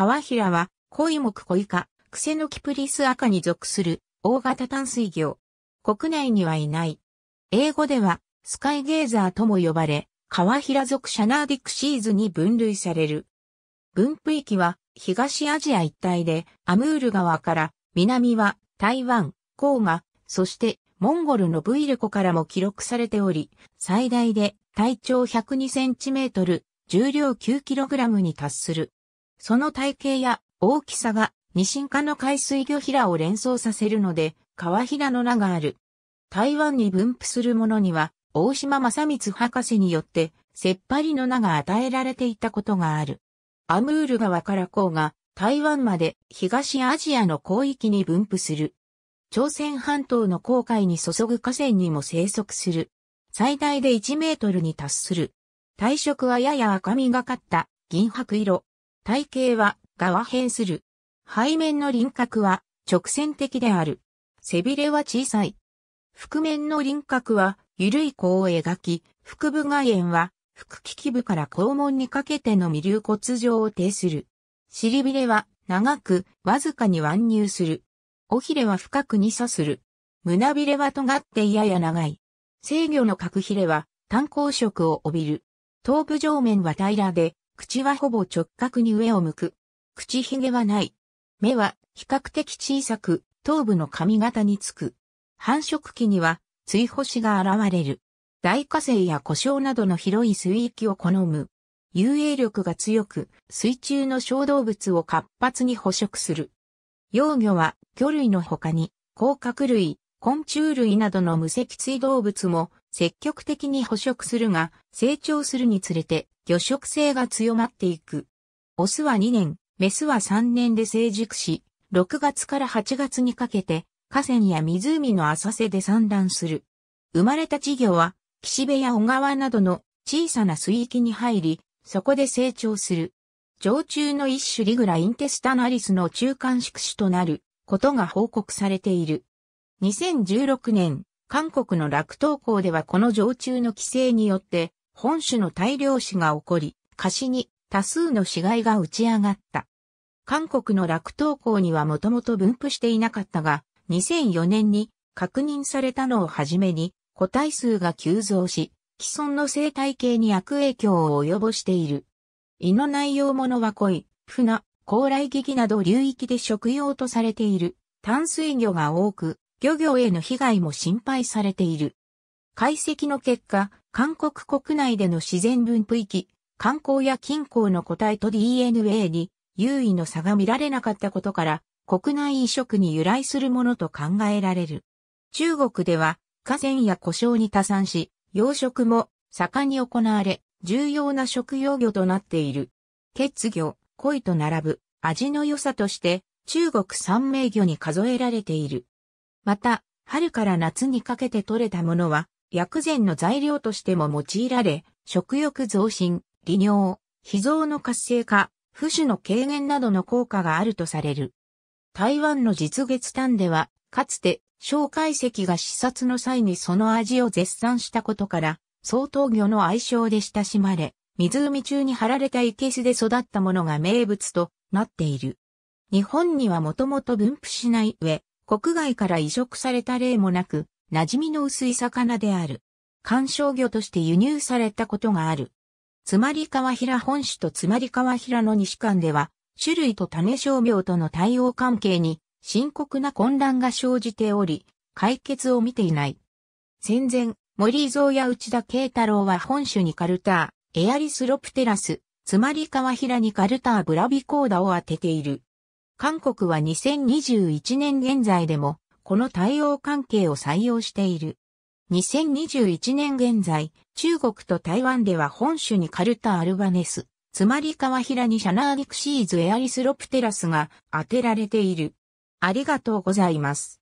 川平は、恋木小イカ、クセノキプリス赤に属する大型淡水魚。国内にはいない。英語では、スカイゲーザーとも呼ばれ、川平属シャナーディクシーズに分類される。分布域は東アジア一帯でアムール川から南は台湾、黄河、そしてモンゴルのブイルコからも記録されており、最大で体長102センチメートル、重量9キログラムに達する。その体型や大きさがニシン科の海水魚ヒラを連想させるので、川ヒラの名がある。台湾に分布するものには、大島正光博士によって、せっぱりの名が与えられていたことがある。アムール川から港が台湾まで東アジアの広域に分布する。朝鮮半島の航海に注ぐ河川にも生息する。最大で1メートルに達する。体色はやや赤みがかった銀白色。体型は側変する。背面の輪郭は直線的である。背びれは小さい。腹面の輪郭は緩い弧を描き、腹部外縁は腹機器部から肛門にかけての未流骨状を呈する。尻びれは長くわずかに腕入する。尾ひれは深くに差する。胸びれは尖ってやや長い。制御の角ひれは単行色を帯びる。頭部上面は平らで、口はほぼ直角に上を向く。口ひげはない。目は比較的小さく、頭部の髪型につく。繁殖期には、追星が現れる。大火星や故障などの広い水域を好む。遊泳力が強く、水中の小動物を活発に捕食する。幼魚は、魚類の他に、甲殻類、昆虫類などの無脊椎動物も積極的に捕食するが、成長するにつれて魚食性が強まっていく。オスは2年、メスは3年で成熟し、6月から8月にかけて、河川や湖の浅瀬で産卵する。生まれた稚魚は、岸辺や小川などの小さな水域に入り、そこで成長する。常駐の一種リグラインテスタナリスの中間宿主となることが報告されている。2016年、韓国の楽東港ではこの常駐の規制によって、本種の大量死が起こり、貸しに多数の死骸が打ち上がった。韓国の落東港にはもともと分布していなかったが、2004年に確認されたのをはじめに、個体数が急増し、既存の生態系に悪影響を及ぼしている。胃の内容物は濃い、船、高麗劇など流域で食用とされている、淡水魚が多く、漁業への被害も心配されている。解析の結果、韓国国内での自然分布域、観光や近郊の個体と DNA に優位の差が見られなかったことから、国内移植に由来するものと考えられる。中国では、河川や故障に多産し、養殖も盛んに行われ、重要な食用魚となっている。血魚、鯉と並ぶ味の良さとして中国三名魚に数えられている。また、春から夏にかけて採れたものは薬膳の材料としても用いられ、食欲増進、利尿、脾臓の活性化、不腫の軽減などの効果があるとされる。台湾の実月丹では、かつて、蒋介石が視察の際にその味を絶賛したことから、相当魚の愛称で親しまれ、湖中に張られた生けすで育ったものが名物となっている。日本にはもともと分布しない上、国外から移植された例もなく、馴染みの薄い魚である。観賞魚として輸入されたことがある。つまり川平本種とつまり川平の西間では、種類と種商業との対応関係に深刻な混乱が生じており、解決を見ていない。戦前、森蔵や内田慶太郎は本種にカルター、エアリスロプテラス、つまり川平にカルターブラビコーダを当てている。韓国は2021年現在でもこの対応関係を採用している。2021年現在、中国と台湾では本州にカルタ・アルバネス、つまり川平にシャナーリクシーズ・エアリス・ロプテラスが当てられている。ありがとうございます。